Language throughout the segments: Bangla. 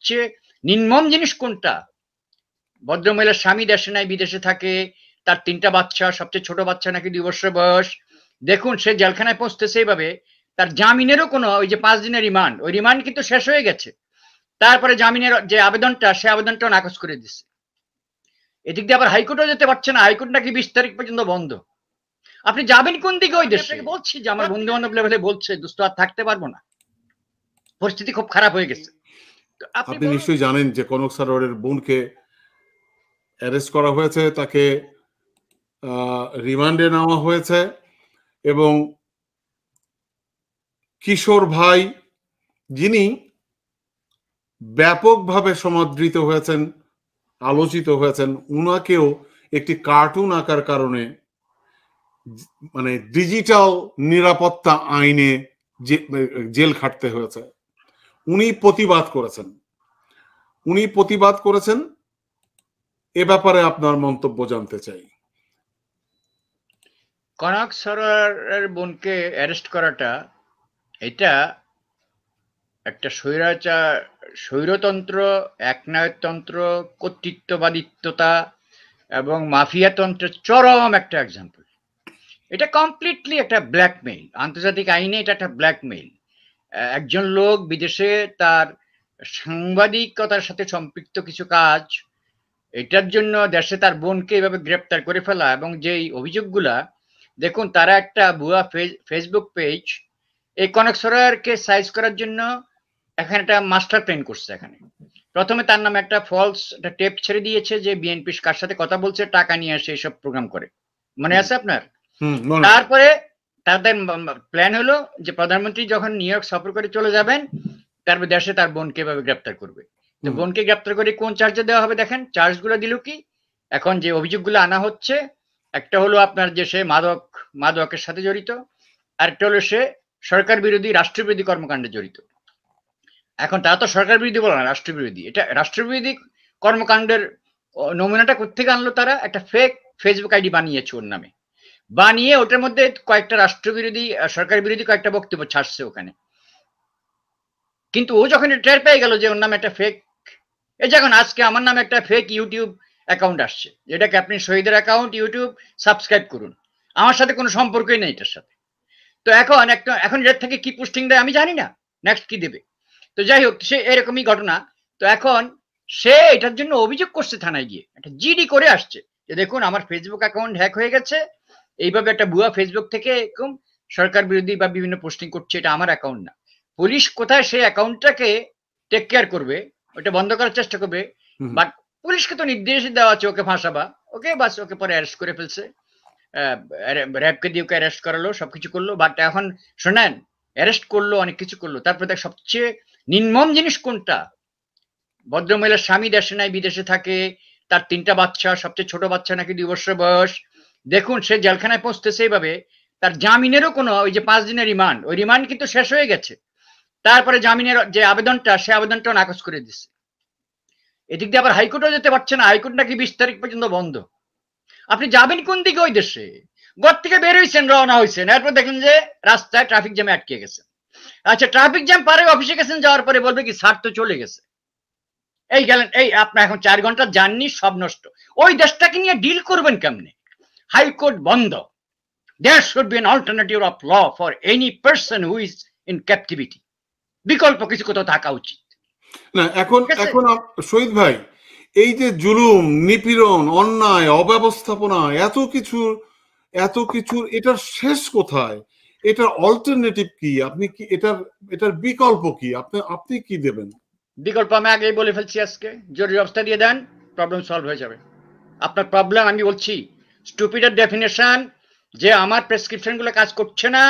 সবচেয়ে নির্মম জিনিস কোনটা ভদ্রমহিলার স্বামী দেশে নাই বিদেশে থাকে তার তিনটা বাচ্চা সবচেয়ে ছোট বাচ্চা নাকি দুই বছর বয়স দেখুন সে জেলখানায় পৌঁছতে সেইভাবে তার জামিনেরও কোনো ওই যে পাঁচ দিনের রিমান্ড ওই রিমান্ড কিন্তু শেষ হয়ে গেছে তারপরে জামিনের যে আবেদনটা সে আবেদনটা নাকচ করে দিচ্ছে এদিক দিয়ে আবার হাইকোর্টও যেতে পারছে না হাইকোর্ট নাকি বিশ তারিখ পর্যন্ত বন্ধ আপনি যাবেন কোন দিকে ওই দেশে বলছি যে আমার বন্ধু বান্ধব লেভেলে বলছে দুস্থ আর থাকতে পারবো না পরিস্থিতি খুব খারাপ হয়ে গেছে আপনি নিশ্চয়ই জানেন যে কনক সারোয়ারের বোনকে অ্যারেস্ট করা হয়েছে তাকে রিমান্ডে নেওয়া হয়েছে এবং কিশোর ভাই যিনি ব্যাপকভাবে সমাদৃত হয়েছেন আলোচিত হয়েছেন উনাকেও একটি কার্টুন আঁকার কারণে মানে ডিজিটাল নিরাপত্তা আইনে জেল খাটতে হয়েছে উনি প্রতিবাদ করেছেন উনি প্রতিবাদ করেছেন এ ব্যাপারে আপনার মন্তব্য জানতে চাই কনক সরারের বোনকে অ্যারেস্ট করাটা এটা একটা স্বৈরাচার স্বৈরতন্ত্র একনায়কতন্ত্র কর্তৃত্ববাদিত্বতা এবং মাফিয়াতন্ত্রের চরম একটা এক্সাম্পল এটা কমপ্লিটলি একটা ব্ল্যাকমেইল আন্তর্জাতিক আইনে এটা একটা ব্ল্যাকমেইল একজন লোক বিদেশে তার সাংবাদিকতার সাথে সম্পৃক্ত কিছু কাজ এটার জন্য দেশে তার বোনকে এভাবে গ্রেপ্তার করে ফেলা এবং যেই অভিযোগগুলা দেখুন তারা একটা ভুয়া ফেসবুক পেজ এই কনকসরারকে সাইজ করার জন্য এখানে একটা মাস্টার প্ল্যান করছে এখানে প্রথমে তার নামে একটা ফলস একটা টেপ ছেড়ে দিয়েছে যে বিএনপি কার সাথে কথা বলছে টাকা নিয়ে আসে এইসব প্রোগ্রাম করে মনে আছে আপনার তারপরে তাদের প্ল্যান হলো যে প্রধানমন্ত্রী যখন নিউ ইয়র্ক সফর করে চলে যাবেন তার দেশে তার বোন কেভাবে গ্রেপ্তার করবে তো বোনকে গ্রেপ্তার করে কোন চার্জে দেওয়া হবে দেখেন চার্জ গুলো দিল কি এখন যে অভিযোগগুলো আনা হচ্ছে একটা হলো আপনার যে সে মাদক মাদকের সাথে জড়িত আরেকটা হলো সে সরকার বিরোধী বিরোধী কর্মকাণ্ডে জড়িত এখন তারা তো সরকার বিরোধী বলে না রাষ্ট্রবিরোধী এটা রাষ্ট্রবিরোধী কর্মকাণ্ডের নমুনাটা কোথেকে আনলো তারা একটা ফেক ফেসবুক আইডি বানিয়েছে ওর নামে বানিয়ে ওটার মধ্যে কয়েকটা রাষ্ট্রবিরোধী সরকার বিরোধী কয়েকটা বক্তব্য ছাড়ছে ওখানে কিন্তু ও যখন টের পেয়ে গেল যে ওর নামে একটা ফেক এ যখন আজকে আমার নামে একটা ফেক ইউটিউব অ্যাকাউন্ট আসছে যেটাকে আপনি শহীদের অ্যাকাউন্ট ইউটিউব সাবস্ক্রাইব করুন আমার সাথে কোনো সম্পর্কই নেই এটার সাথে তো এখন একটা এখন এর থেকে কি পোস্টিং দেয় আমি জানি না নেক্সট কি দেবে তো যাই হোক সে এরকমই ঘটনা তো এখন সে এটার জন্য অভিযোগ করছে থানায় গিয়ে একটা জিডি করে আসছে যে দেখুন আমার ফেসবুক অ্যাকাউন্ট হ্যাক হয়ে গেছে এইভাবে একটা ভুয়া ফেসবুক থেকে এরকম সরকার বিরোধী বা বিভিন্ন পোস্টিং করছে এটা আমার অ্যাকাউন্ট না পুলিশ কোথায় সেই অ্যাকাউন্টটাকে টেক কেয়ার করবে ওটা বন্ধ করার চেষ্টা করবে বাট পুলিশকে তো নির্দেশ দেওয়া আছে ওকে ফাঁসাবা ওকে বাস ওকে পরে অ্যারেস্ট করে ফেলছে র্যাবকে দিয়ে ওকে অ্যারেস্ট করালো সবকিছু করলো বাট এখন শোনেন অ্যারেস্ট করলো অনেক কিছু করলো তারপরে দেখ সবচেয়ে নির্মম জিনিস কোনটা ভদ্রমহিলার স্বামী দেশে নাই বিদেশে থাকে তার তিনটা বাচ্চা সবচেয়ে ছোট বাচ্চা নাকি দুই বছর বয়স দেখুন সে জেলখানায় পৌঁছতে সেইভাবে তার জামিনেরও কোনো ওই যে পাঁচ দিনের রিমান্ড ওই রিমান্ড কিন্তু শেষ হয়ে গেছে তারপরে জামিনের যে আবেদনটা সে আবেদনটা নাকচ করে দিচ্ছে এদিক দিয়ে আবার হাইকোর্টও যেতে পারছে না হাইকোর্ট নাকি বিশ তারিখ পর্যন্ত বন্ধ আপনি যাবেন কোন দিকে ওই দেশে ঘর থেকে বের হয়েছেন রওনা হয়েছেন এরপর দেখেন যে রাস্তায় ট্রাফিক জ্যামে আটকে গেছে আচ্ছা ট্রাফিক জ্যাম পারে অফিসে গেছেন যাওয়ার পরে বলবে কি সার তো চলে গেছে এই গেলেন এই আপনার এখন চার ঘন্টা জাননি সব নষ্ট ওই দেশটাকে নিয়ে ডিল করবেন কেমনে High Court Bondo. There should be alternative of law for any person person who is in বিকল্প কিছু কোথাও থাকা উচিত না এখন এখন শহীদ ভাই এই যে জুলুম নিপীড়ন অন্যায় অব্যবস্থাপনা এত কিছু এত কিছুর এটার শেষ কোথায় এটার অল্টারনেটিভ কি আপনি কি এটার এটার বিকল্প কি আপনি আপনি কি দেবেন বিকল্প আমি আগেই বলে ফেলছি আজকে জরুরি অবস্থা দিয়ে দেন প্রবলেম সলভ হয়ে যাবে আপনার প্রবলেম আমি বলছি স্টুপিডের ডেফিনেশন যে আমার প্রেসক্রিপশনগুলো কাজ করছে না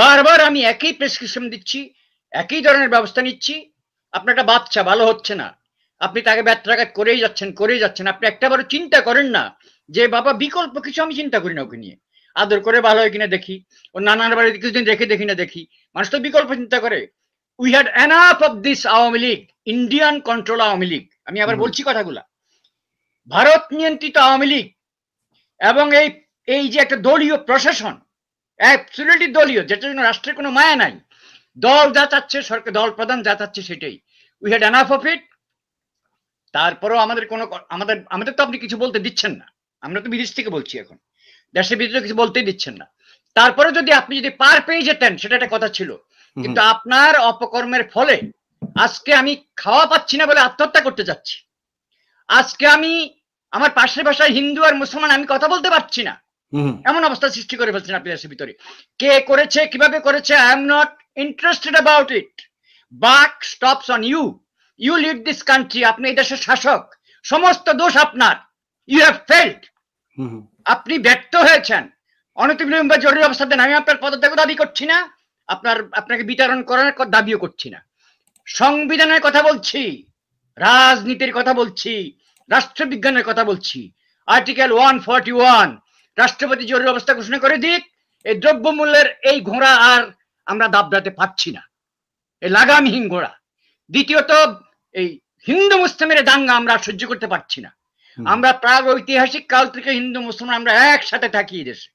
বারবার আমি একই প্রেসক্রিপশন দিচ্ছি একই ধরনের ব্যবস্থা নিচ্ছি আপনার একটা বাচ্চা ভালো হচ্ছে না আপনি তাকে ব্যত্রাঘাত করেই যাচ্ছেন করেই যাচ্ছেন আপনি একটাবারও চিন্তা করেন না যে বাবা বিকল্প কিছু আমি চিন্তা করি না ওকে নিয়ে আদর করে ভালো হয় কিনা দেখি ও নানান বাড়িতে কিছুদিন রেখে দেখি না দেখি মানুষ তো বিকল্প চিন্তা করে we had enough of this Awami League Indian control Awami League আমি আবার বলছি কথাগুলা ভারত নিয়ন্ত্রিত আওয়ামী লীগ এবং এই এই যে একটা দলীয় প্রশাসন অ্যাবসুলেটলি দলীয় যেটার জন্য রাষ্ট্রের কোনো মায়া নাই দল যা চাচ্ছে সরকার দল প্রধান যা চাচ্ছে সেটাই we had enough of it তারপরেও আমাদের কোনো আমাদের আমাদের তো আপনি কিছু বলতে দিচ্ছেন না আমরা তো বিদেশ থেকে বলছি এখন দেশের বিদেশে কিছু বলতেই দিচ্ছেন না তারপরে যদি আপনি যদি পার পেয়ে যেতেন সেটা একটা কথা ছিল কিন্তু আপনার অপকর্মের ফলে আজকে আমি খাওয়া পাচ্ছি না বলে আত্মহত্যা করতে যাচ্ছি আজকে আমি আমার পাশের ভাষায় হিন্দু আর মুসলমান আমি কথা বলতে পারছি না এমন অবস্থা সৃষ্টি করে ফেলছেন আপনি দেশের ভিতরে কে করেছে কিভাবে করেছে I am not interested about it buck stops on you you lead this country আপনি এই দেশের শাসক সমস্ত দোষ আপনার ইউ হ্যাভ ফেল্ড আপনি ব্যর্থ হয়েছেন অনতিবিলম্বে জরুরি অবস্থা আমি আপনার পদত্যাগ দাবি করছি না আপনার আপনাকে বিতরণ করার দাবিও করছি না সংবিধানের কথা বলছি রাজনীতির কথা বলছি রাষ্ট্রবিজ্ঞানের কথা বলছি আর্টিকেল ওয়ান ফর্টি ওয়ান রাষ্ট্রপতি জরুরি অবস্থা ঘোষণা করে দিক এই দ্রব্যমূল্যের এই ঘোড়া আর আমরা দাবদাতে পাচ্ছি না এই লাগামহীন ঘোড়া দ্বিতীয়ত এই হিন্দু মুসলিমের দাঙ্গা আমরা সহ্য করতে পারছি না আমরা প্রাগ ঐতিহাসিক কাল থেকে হিন্দু মুসলিম আমরা একসাথে থাকি দেশে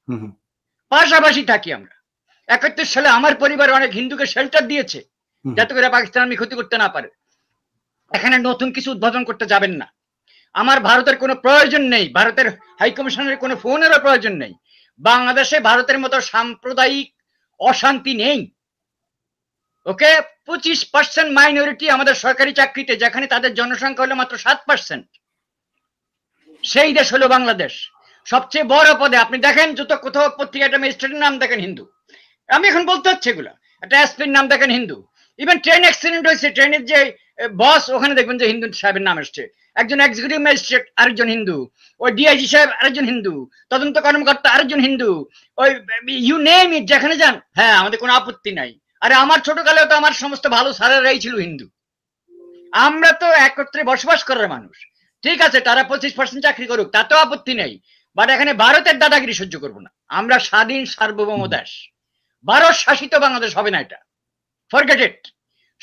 পাশাপাশি থাকি আমরা একাত্তর সালে আমার পরিবার অনেক হিন্দুকে শেল্টার দিয়েছে যাতে করে পাকিস্তান আমি ক্ষতি করতে না পারে এখানে নতুন কিছু উদ্বোধন করতে যাবেন না আমার ভারতের কোনো প্রয়োজন নেই ভারতের হাইকমিশনের কোনো ফোনেরও প্রয়োজন নেই বাংলাদেশে ভারতের মতো সাম্প্রদায়িক অশান্তি নেই ওকে পঁচিশ পার্সেন্ট মাইনরিটি আমাদের সরকারি চাকরিতে যেখানে তাদের জনসংখ্যা হলো মাত্র সাত পার্সেন্ট সেই দেশ হলো বাংলাদেশ সবচেয়ে বড় পদে আপনি দেখেন যত কোথাও পত্রিকাটা ম্যাজিস্ট্রেটের নাম দেখেন হিন্দু আমি এখন বলতে হচ্ছে এগুলো একটা এসপির নাম দেখেন হিন্দু ইভেন ট্রেন অ্যাক্সিডেন্ট হয়েছে ট্রেনের যে বস ওখানে দেখবেন যে হিন্দু সাহেবের নাম এসছে একজন এক্সিকিউটিভ ম্যাজিস্ট্রেট আরেকজন হিন্দু ওই ডিআইজি সাহেব আরেকজন হিন্দু তদন্ত কর্মকর্তা আরেকজন হিন্দু ওই ইউ নেম ইট যেখানে যান হ্যাঁ আমাদের কোনো আপত্তি নাই আরে আমার ছোটকালেও তো আমার সমস্ত ভালো সারারাই ছিল হিন্দু আমরা তো একত্রে বসবাস করার মানুষ ঠিক আছে তারা পঁচিশ পার্সেন্ট চাকরি করুক তাতেও আপত্তি নেই বাট এখানে ভারতের দাদাগিরি সহ্য করব না আমরা স্বাধীন সার্বভৌম দেশ ভারত শাসিত বাংলাদেশ হবে না এটা ফরগেট ইট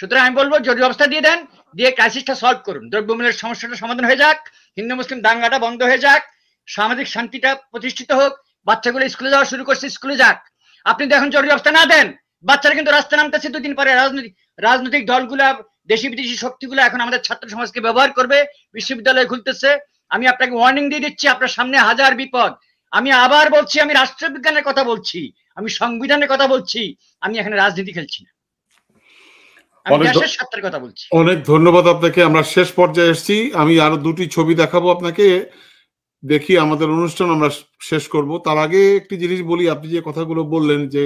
সুতরাং আমি বলবো জরুরি অবস্থা দিয়ে দেন দিয়ে ক্রাইসিসটা সলভ করুন দ্রব্যমূল্যের সমস্যাটা সমাধান হয়ে যাক হিন্দু মুসলিম দাঙ্গাটা বন্ধ হয়ে যাক সামাজিক শান্তিটা প্রতিষ্ঠিত হোক বাচ্চাগুলো স্কুলে যাওয়া শুরু করছে স্কুলে যাক আপনি তো এখন জরুরি অবস্থা না দেন বাচ্চারা কিন্তু রাস্তা নামতেছে দুদিন পরে রাজনৈতিক রাজনৈতিক দলগুলো দেশি বিদেশি শক্তিগুলো এখন আমাদের ছাত্র সমাজকে ব্যবহার করবে বিশ্ববিদ্যালয় খুলতেছে আমি আপনাকে ওয়ার্নিং দিয়ে দিচ্ছি আপনার সামনে হাজার বিপদ আমি আবার বলছি আমি রাষ্ট্রবিজ্ঞানের কথা বলছি আমি সংবিধানের কথা বলছি আমি এখানে রাজনীতি খেলছি না অনেক ধন্যবাদ আপনাকে আমরা শেষ পর্যায়ে এসেছি আমি আরো দুটি ছবি দেখাবো আপনাকে দেখি আমাদের অনুষ্ঠান আমরা শেষ করব তার আগে একটি জিনিস বলি আপনি যে কথাগুলো বললেন যে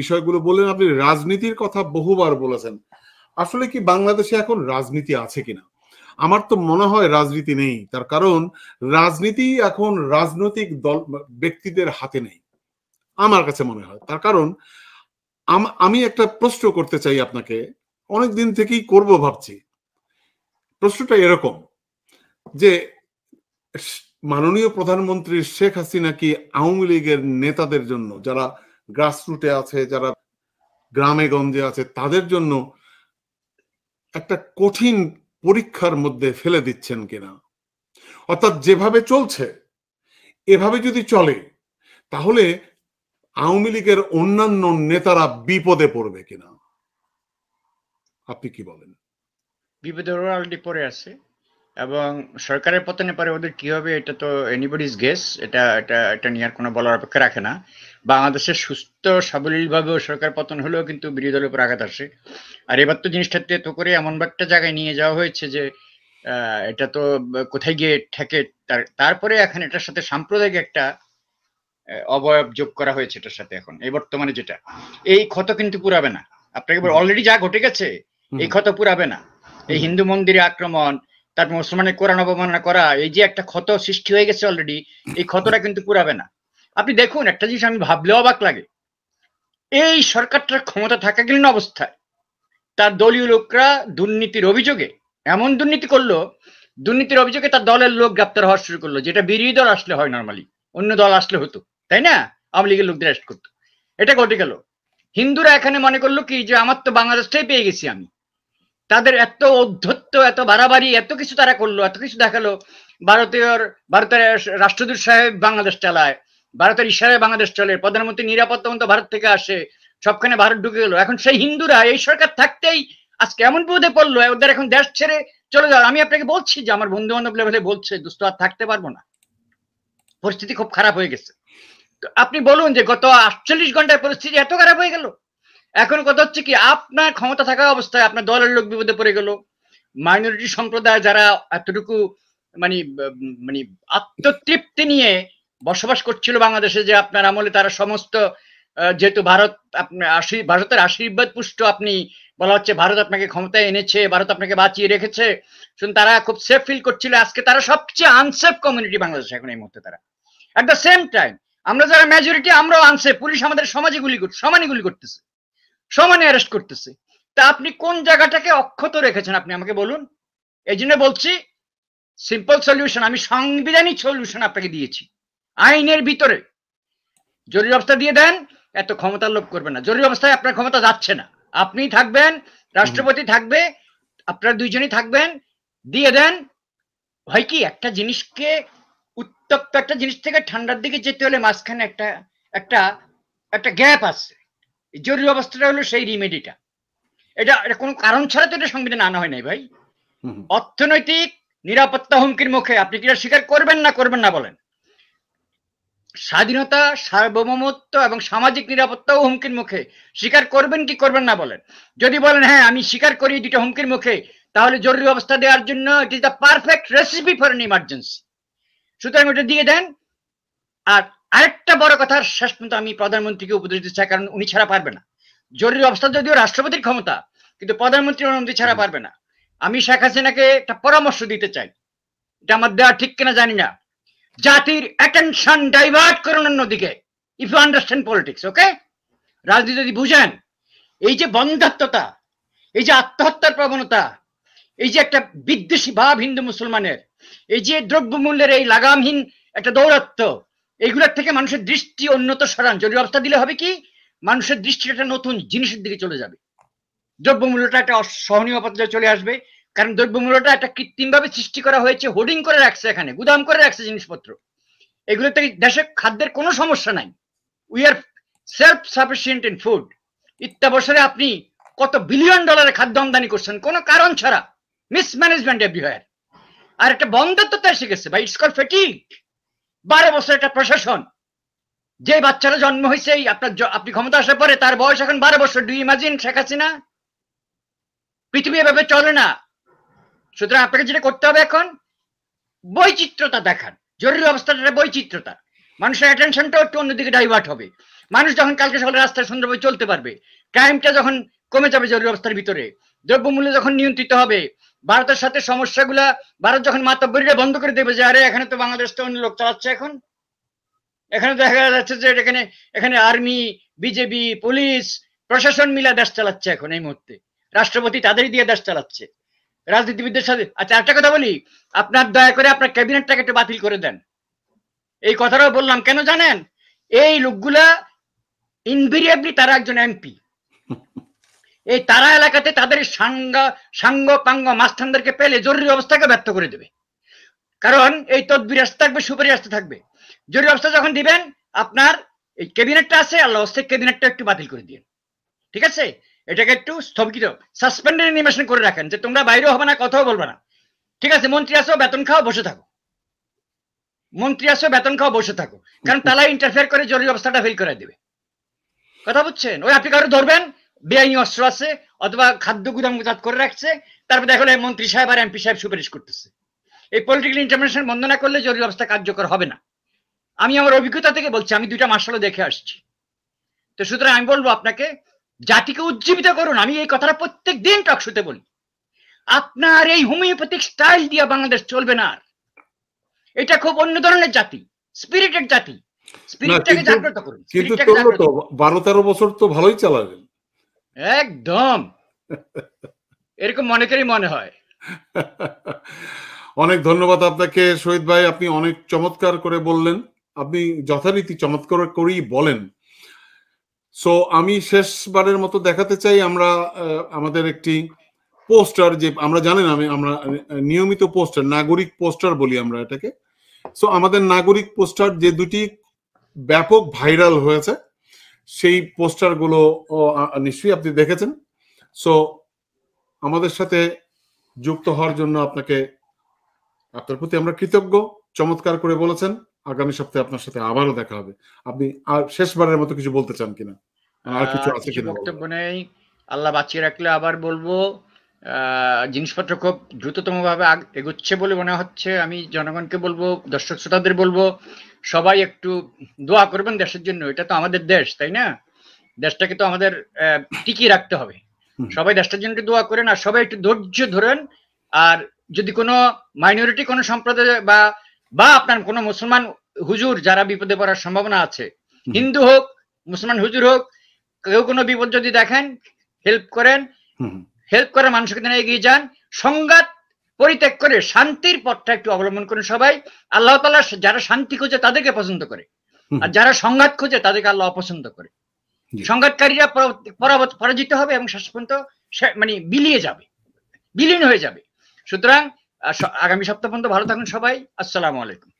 বিষয়গুলো বললেন আপনি রাজনীতির কথা বহুবার বলেছেন আসলে কি বাংলাদেশে এখন রাজনীতি আছে কিনা আমার তো মনে হয় রাজনীতি নেই তার কারণ রাজনীতি এখন রাজনৈতিক দল ব্যক্তিদের হাতে নেই আমার কাছে মনে হয় তার কারণ আমি একটা প্রশ্ন করতে চাই আপনাকে অনেক দিন থেকেই করব ভাবছি প্রশ্নটা এরকম যে মাননীয় প্রধানমন্ত্রী শেখ হাসিনা কি আওয়ামী লীগের নেতাদের জন্য যারা গ্রাসরুটে আছে যারা গ্রামে গঞ্জে আছে তাদের জন্য একটা কঠিন পরীক্ষার মধ্যে ফেলে দিচ্ছেন কিনা অর্থাৎ যেভাবে চলছে এভাবে যদি চলে তাহলে আওয়ামী লীগের অন্যান্য নেতারা বিপদে পড়বে কিনা আপনি কি বলেন বিপদে অলরেডি পড়ে আছে এবং সরকারের পতনে পরে ওদের কি হবে এটা তো এনিবডিজ গেস এটা এটা এটা নিয়ে আর কোনো বলার অপেক্ষা রাখে না বাংলাদেশের সুস্থ সাবলীলভাবে সরকার পতন হলেও কিন্তু বিরোধী দলের উপর আঘাত আসে আর এবার তো তে তো করে এমন একটা জায়গায় নিয়ে যাওয়া হয়েছে যে এটা তো কোথায় গিয়ে ঠেকে তারপরে এখন এটার সাথে সাম্প্রদায়িক একটা অবয়ব যোগ করা হয়েছে এটার সাথে এখন এই বর্তমানে যেটা এই ক্ষত কিন্তু পুরাবে না আপনাকে অলরেডি যা ঘটে গেছে এই ক্ষত পুরাবে না এই হিন্দু মন্দিরে আক্রমণ তারপর মুসলমানের কোরআন অবমাননা করা এই যে একটা ক্ষত সৃষ্টি হয়ে গেছে অলরেডি এই ক্ষতটা কিন্তু পুরাবে না আপনি দেখুন একটা জিনিস আমি ভাবলেও অবাক লাগে এই সরকারটার ক্ষমতা থাকাকালীন অবস্থায় তার দলীয় লোকরা দুর্নীতির অভিযোগে এমন দুর্নীতি করলো দুর্নীতির অভিযোগে তার দলের লোক গ্রেপ্তার হওয়া শুরু করলো যেটা বিরোধী দল আসলে হয় নর্মালি অন্য দল আসলে হতো তাই না আওয়ামী লীগের লোকদের অ্যারেস্ট করতো এটা ঘটে গেল হিন্দুরা এখানে মনে করলো কি যে আমার তো বাংলাদেশটাই পেয়ে গেছি আমি তাদের এত অধ্যত্ব এত বাড়াবাড়ি এত কিছু তারা করলো এত কিছু দেখালো ভারতীয় ভারতের রাষ্ট্রদূত সাহেব বাংলাদেশ চালায় ভারতের ইশারায় বাংলাদেশ চলে প্রধানমন্ত্রী নিরাপত্তা মন্ত্র ভারত থেকে আসে সবখানে ভারত ঢুকে গেলো এখন সেই হিন্দুরা এই সরকার থাকতেই আজকে এমন বোধে পড়লো ওদের এখন দেশ ছেড়ে চলে যাওয়ার আমি আপনাকে বলছি যে আমার বন্ধু বান্ধব লেভেলে বলছে দোস্ত আর থাকতে পারবো না পরিস্থিতি খুব খারাপ হয়ে গেছে আপনি বলুন যে গত আটচল্লিশ ঘন্টায় পরিস্থিতি এত খারাপ হয়ে গেল এখন কথা হচ্ছে কি আপনার ক্ষমতা থাকা অবস্থায় আপনার দলের লোক বিপদে পড়ে গেল মাইনরিটি সম্প্রদায় যারা এতটুকু মানে মানে আত্মতৃপ্তি নিয়ে বসবাস করছিল বাংলাদেশে যে আপনার আমলে তারা সমস্ত যেহেতু ভারত আপনি ভারতের আশীর্বাদ পুষ্ট আপনি বলা হচ্ছে ভারত আপনাকে ক্ষমতায় এনেছে ভারত আপনাকে বাঁচিয়ে রেখেছে শুন তারা খুব সেফ ফিল করছিল আজকে তারা সবচেয়ে আনসেফ কমিউনিটি বাংলাদেশে এখন এই মুহূর্তে তারা অ্যাট দ্য সেম টাইম আমরা যারা মেজরিটি আমরাও আনসেফ পুলিশ আমাদের সমাজে গুলি করছে সমানে গুলি করতেছে সমানে অ্যারেস্ট করতেছে তা আপনি কোন জায়গাটাকে অক্ষত রেখেছেন আপনি আমাকে বলুন এই জন্য বলছি সিম্পল সলিউশন আমি সাংবিধানিক সলিউশন আপনাকে দিয়েছি আইনের ভিতরে জরুরি অবস্থা দিয়ে দেন এত ক্ষমতা লোভ করবে না জরুরি অবস্থায় আপনার ক্ষমতা যাচ্ছে না আপনি থাকবেন রাষ্ট্রপতি থাকবে আপনার দুইজনই থাকবেন দিয়ে দেন হয় কি একটা জিনিসকে উত্তপ্ত একটা জিনিস থেকে ঠান্ডার দিকে যেতে হলে মাঝখানে একটা একটা একটা গ্যাপ আছে জরুরি অবস্থাটা হলো সেই রিমেডিটা এটা এটা কোনো কারণ ছাড়া তো এটা সংবিধান আনা হয় নাই ভাই অর্থনৈতিক নিরাপত্তা হুমকির মুখে আপনি কি স্বীকার করবেন না করবেন না বলেন স্বাধীনতা সার্বভৌমত্ব এবং সামাজিক নিরাপত্তা ও হুমকির মুখে স্বীকার করবেন কি করবেন না বলেন যদি বলেন হ্যাঁ আমি স্বীকার করি দুটো হুমকির মুখে তাহলে জরুরি অবস্থা দেওয়ার জন্য it is the perfect recipe for an emergency সুতরাং ওটা দিয়ে দেন আর আরেকটা বড় কথা শেষ পর্যন্ত আমি প্রধানমন্ত্রীকে উপদেশ দিতে চাই কারণ উনি ছাড়া পারবে না জরুরি অবস্থা যদিও রাষ্ট্রপতির ক্ষমতা কিন্তু প্রধানমন্ত্রী অনুমতি ছাড়া পারবে না আমি শেখ হাসিনাকে একটা পরামর্শ দিতে চাই এটা আমার দেওয়া ঠিক কিনা জানি না জাতির অ্যাটেনশন ডাইভার্ট করুন অন্যদিকে if you understand politics okay রাজনীতি যদি বুঝেন এই যে বন্ধাত্মতা এই যে আত্মহত্যার প্রবণতা এই যে একটা বিদ্বেষী ভাব হিন্দু মুসলমানের এই যে দ্রব্যমূল্যের এই লাগামহীন একটা দৌরাত্ম্য এইগুলার থেকে মানুষের দৃষ্টি অন্যত সরান জরুরি অবস্থা দিলে হবে কি মানুষের দৃষ্টি একটা নতুন জিনিসের দিকে চলে যাবে দ্রব্য মূল্যটা একটা অসহনীয় পর্যায়ে চলে আসবে কারণ দ্রব্য মূল্যটা একটা কৃত্রিম ভাবে সৃষ্টি করা হয়েছে হোর্ডিং করে রাখছে এখানে গুদাম করে রাখছে জিনিসপত্র এগুলো থেকে দেশে খাদ্যের কোনো সমস্যা নাই we are self sufficient in food ইত্যাবসরে আপনি কত বিলিয়ন ডলারের খাদ্য আমদানি করছেন কোনো কারণ ছাড়া মিসম্যানেজমেন্ট এভরিওয়ার আর একটা বন্ধত্ব তো এসে গেছে বা ইটস কল ফেটিক বারো বছর একটা প্রশাসন যে বাচ্চারা জন্ম হয়েছে আপনার আপনি ক্ষমতা আসার পরে তার বয়স এখন বারো বছর ডু ইমাজিন শেখ হাসিনা পৃথিবী এভাবে চলে না সুতরাং আপনাকে যেটা করতে হবে এখন বৈচিত্রতা দেখান জরুরি অবস্থাটা বৈচিত্রতা মানুষের অ্যাটেনশনটা একটু অন্যদিকে ডাইভার্ট হবে মানুষ যখন কালকে সকালে রাস্তায় সুন্দরভাবে চলতে পারবে ক্রাইমটা যখন কমে যাবে জরুরি অবস্থার ভিতরে দ্রব্যমূল্য যখন নিয়ন্ত্রিত হবে ভারতের সাথে সমস্যাগুলা ভারত যখন মাতব্বরীরা বন্ধ করে দেবে যে আরে এখানে তো বাংলাদেশ তো অন্য লোক চালাচ্ছে এখন এখানে দেখা যাচ্ছে যে এখানে এখানে আর্মি বিজেপি পুলিশ প্রশাসন মিলা দেশ চালাচ্ছে এখন এই মুহূর্তে রাষ্ট্রপতি তাদেরই দিয়ে দেশ চালাচ্ছে রাজনীতিবিদদের সাথে আচ্ছা একটা কথা বলি আপনার দয়া করে আপনার ক্যাবিনেটটাকে একটু বাতিল করে দেন এই কথাটাও বললাম কেন জানেন এই লোকগুলা ইনভিরিয়াবলি তারা একজন এমপি এই তারা এলাকাতে তাদের সাঙ্গ সাঙ্গ পাঙ্গ মাস্থানদেরকে পেলে জরুরি অবস্থাকে ব্যর্থ করে দেবে কারণ এই তদবির আসতে থাকবে সুপারি আসতে থাকবে জরুরি অবস্থা যখন দিবেন আপনার এই ক্যাবিনেটটা আছে আল্লাহ হস্তে ক্যাবিনেটটা একটু বাতিল করে দিন ঠিক আছে এটাকে একটু স্থগিত সাসপেন্ডেড অ্যানিমেশন করে রাখেন যে তোমরা বাইরেও হবে না কথাও বলবে না ঠিক আছে মন্ত্রী আসো বেতন খাও বসে থাকো মন্ত্রী আসো বেতন খাও বসে থাকো কারণ তারা ইন্টারফেয়ার করে জরুরি অবস্থাটা ফিল করে দেবে কথা বুঝছেন ওই আপনি কারো ধরবেন বেআইনি অস্ত্র আছে অথবা খাদ্য গুদাম গুজাত করে রাখছে তারপরে এখন মন্ত্রী সাহেব আর এমপি সাহেব সুপারিশ করতেছে এই পলিটিক্যাল ইন্টারভেনশন বন্ধ না করলে জরুরি অবস্থা কার্যকর হবে না আমি আমার অভিজ্ঞতা থেকে বলছি আমি দুইটা মাসালো দেখে আসছি তো সুতরাং আমি বলবো আপনাকে জাতিকে উজ্জীবিত করুন আমি এই কথাটা প্রত্যেক দিন টকশুতে বলি আপনার এই হোমিওপ্যাথিক স্টাইল দিয়ে বাংলাদেশ চলবে না আর এটা খুব অন্য ধরনের জাতি স্পিরিটেড জাতি স্পিরিটটাকে জাগ্রত করুন কিন্তু তো 12 13 বছর তো ভালোই চালাবেন একদম এরকম অনেকেরই মনে হয় অনেক ধন্যবাদ আপনাকে শহীদ ভাই আপনি অনেক চমৎকার করে বললেন আপনি যথারীতি চমৎকার করেই বলেন সো আমি শেষবারের মতো দেখাতে চাই আমরা আমাদের একটি পোস্টার যে আমরা জানেন আমি আমরা নিয়মিত পোস্টার নাগরিক পোস্টার বলি আমরা এটাকে সো আমাদের নাগরিক পোস্টার যে দুটি ব্যাপক ভাইরাল হয়েছে সেই পোস্টার গুলো নিশ্চয়ই আপনি দেখেছেন সো আমাদের সাথে যুক্ত হওয়ার জন্য আপনাকে আপনার প্রতি আমরা কৃতজ্ঞ চমৎকার করে বলেছেন আগামী সপ্তাহে আপনার সাথে আবারও দেখা হবে আপনি আর শেষবারের মতো কিছু বলতে চান কিনা আর কিছু আছে কিনা বক্তব্য নেই আল্লাহ বাঁচিয়ে রাখলে আবার বলবো জিনিসপত্র খুব দ্রুততম ভাবে এগোচ্ছে বলে মনে হচ্ছে আমি জনগণকে বলবো দর্শক শ্রোতাদের বলবো সবাই একটু দোয়া করবেন দেশের জন্য এটা তো আমাদের দেশ তাই না দেশটাকে তো আমাদের টিকিয়ে রাখতে হবে সবাই দেশটার জন্য দোয়া করেন আর সবাই একটু ধৈর্য ধরেন আর যদি কোনো মাইনরিটি কোনো সম্প্রদায় বা বা আপনার কোনো মুসলমান হুজুর যারা বিপদে পড়ার সম্ভাবনা আছে হিন্দু হোক মুসলমান হুজুর হোক কেউ কোনো বিপদ যদি দেখেন হেল্প করেন হেল্প করার মানুষকে এগিয়ে যান সংঘাত পরিত্যাগ করে শান্তির পথটা একটু অবলম্বন করে সবাই আল্লাহ তালা যারা শান্তি খোঁজে তাদেরকে পছন্দ করে আর যারা সংঘাত খোঁজে তাদেরকে আল্লাহ অপছন্দ করে সংঘাতকারীরা পরাজিত হবে এবং শেষ পর্যন্ত মানে বিলিয়ে যাবে বিলীন হয়ে যাবে সুতরাং আগামী সপ্তাহ পর্যন্ত ভালো থাকুন সবাই আসসালামু আলাইকুম